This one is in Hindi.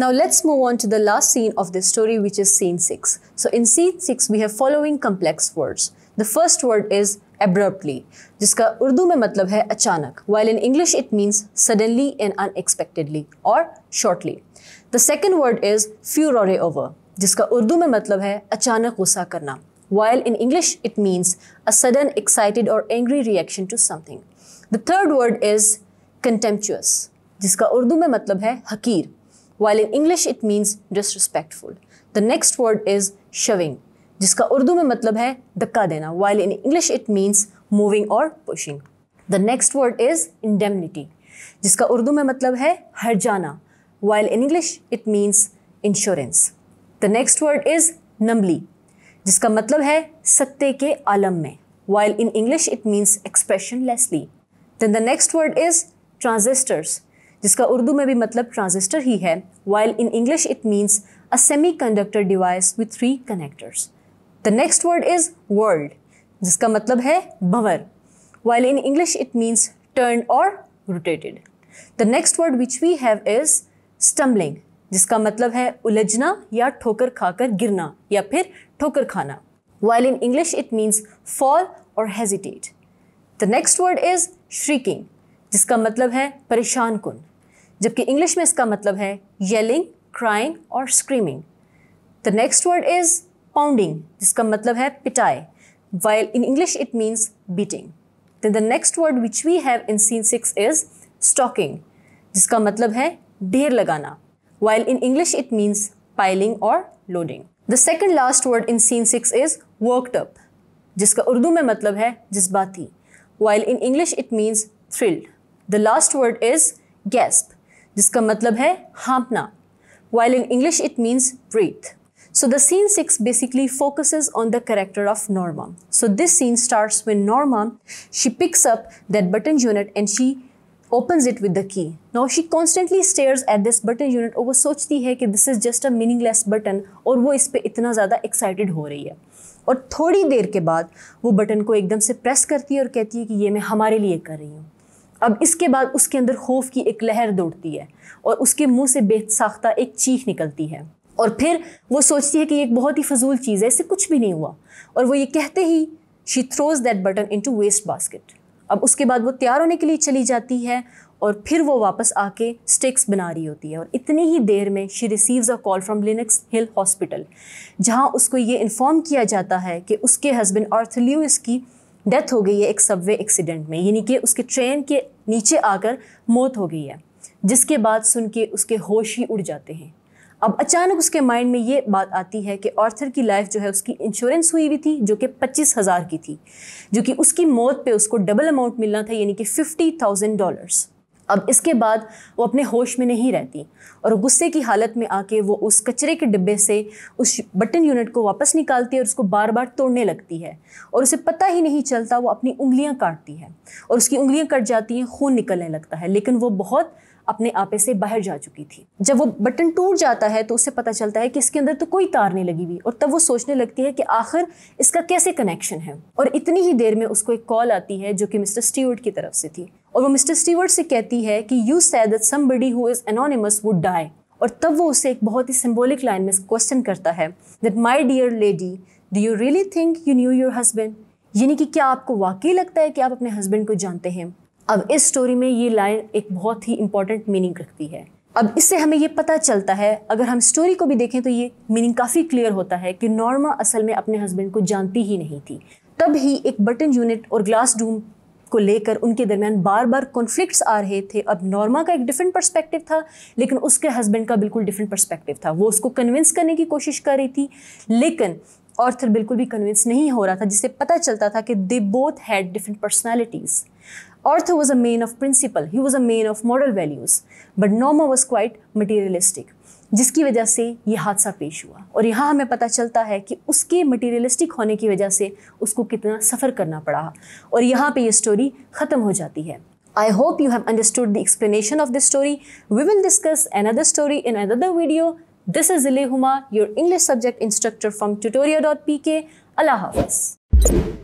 Now let's move on to the last scene of this story, which is scene 6. So in scene 6, we have following complex words. The first word is abruptly, जिसका उर्दू में मतलब है अचानक while in English it means suddenly and unexpectedly or shortly. The second word is furore over, जिसका उर्दू में मतलब है अचानक गुस्सा करना while in English it means a sudden excited or angry reaction to something. The third word is contemptuous, जिसका उर्दू में मतलब है हकीर while in English it means disrespectful. The next word is shoving, जिसका उर्दू में मतलब है धक्का देना while in English it means moving or pushing. The next word is indemnity, जिसका उर्दू में मतलब है हर while in English it means insurance. The next word is numbly, जिसका मतलब है सत्ते के आलम में while in English it means expressionlessly. Then the next word is transistors, जिसका उर्दू में भी मतलब ट्रांजिस्टर ही है while in English it means a semiconductor device with three connectors the next word is world जिसका मतलब है भंवर while in English it means turn और rotated the next word which we have is stumbling जिसका मतलब है उलझना या ठोकर खाकर गिरना या फिर ठोकर खाना while in English it means fall और hesitate the next word is shrieking जिसका मतलब है परेशान कुन जबकि इंग्लिश में इसका मतलब है येलिंग क्राइंग और screaming the next word is pounding जिसका मतलब है पिटाई while in English it means beating the next word which we have in scene six is stacking जिसका मतलब है ढेर लगाना while in English it means piling और loading the second last word in scene six is worked up जिसका उर्दू में मतलब है जज्बाती while in English it means thrilled the last word is gasp जिसका मतलब है हांपना while in English it means breath so the scene six basically focus on the character of Norma so this scene start when Norma she picks up that button unit and she opens it with the key now she constantly stares at this button unit और वो सोचती है कि this is just a meaningless button और वो इस पर इतना ज़्यादा एक्साइटेड हो रही है और थोड़ी देर के बाद वो बटन को एकदम से प्रेस करती है और कहती है कि ये मैं हमारे लिए कर रही हूँ अब इसके बाद उसके अंदर खौफ की एक लहर दौड़ती है और उसके मुंह से बेसाख्ता एक चीख निकलती है और फिर वो सोचती है कि ये एक बहुत ही फजूल चीज़ है इससे कुछ भी नहीं हुआ और वो ये कहते ही she throws that button into waste basket अब उसके बाद वो तैयार होने के लिए चली जाती है और फिर वो वापस आके स्टिक्स बना रही होती है और इतनी ही देर में she receives a call from Lenox Hill hospital जहाँ उसको ये इन्फॉर्म किया जाता है कि उसके हस्बैंड आर्थलियोस की डेथ हो गई है एक सबवे एक्सीडेंट में यानी कि उसके ट्रेन के नीचे आकर मौत हो गई है जिसके बाद सुन के उसके होश ही उड़ जाते हैं अब अचानक उसके माइंड में ये बात आती है कि ऑर्थर की लाइफ जो है उसकी इंश्योरेंस हुई हुई थी जो कि पच्चीस हज़ार की थी जो कि उसकी मौत पे उसको डबल अमाउंट मिलना था यानी कि फिफ्टी थाउजेंड डॉलर्स अब इसके बाद वो अपने होश में नहीं रहती और गुस्से की हालत में आके वो उस कचरे के डिब्बे से उस बटन यूनिट को वापस निकालती है और उसको बार बार तोड़ने लगती है और उसे पता ही नहीं चलता वो अपनी उंगलियां काटती है और उसकी उंगलियां कट जाती हैं खून निकलने लगता है लेकिन वो बहुत अपने आपे से बाहर जा चुकी थी जब वो बटन टूट जाता है तो उसे पता चलता है कि इसके अंदर तो कोई तार नहीं लगी हुई और तब वो सोचने लगती है कि आखिर इसका कैसे कनेक्शन है और इतनी ही देर में उसको एक कॉल आती है जो कि मिस्टर स्टीवर्ट की तरफ से थी और वो मिस्टर स्टीवर्ट से कहती है कि you said that somebody who is anonymous would die और तब वो उसे एक बहुत ही सिम्बॉलिक लाइन में क्वेश्चन करता है that my dear lady do you really think you knew your husband यानी कि क्या आपको वाकई लगता है कि आप अपने हस्बैंड को जानते हैं अब इस स्टोरी में ये लाइन एक बहुत ही इंपॉर्टेंट मीनिंग रखती है अब इससे हमें ये पता चलता है अगर हम स्टोरी को भी देखें तो ये मीनिंग काफ़ी क्लियर होता है कि नॉर्मा असल में अपने हस्बैंड को जानती ही नहीं थी तब ही एक बटन यूनिट और ग्लास डूम को लेकर उनके दरमियान बार बार कॉन्फ्लिक्ट्स आ रहे थे अब नॉर्मा का एक डिफरेंट पर्सपेक्टिव था लेकिन उसके हस्बैंड का बिल्कुल डिफरेंट पर्सपेक्टिव था वो उसको कन्विंस करने की कोशिश कर रही थी लेकिन ऑर्थर बिल्कुल भी कन्विंस नहीं हो रहा था जिससे पता चलता था कि they both had different personalities Arthur was a man of principle, he was a man of moral values, but Norma was quite materialistic. जिसकी वजह से ये हादसा पेश हुआ और यहाँ हमें पता चलता है कि उसके मटेरियलिस्टिक होने की वजह से उसको कितना सफ़र करना पड़ा और यहाँ पे ये स्टोरी ख़त्म हो जाती है I hope you have understood the explanation of this story we will discuss another story in another video this is Zile Huma your English subject instructor from Tutoria dot P K अला हाफिज़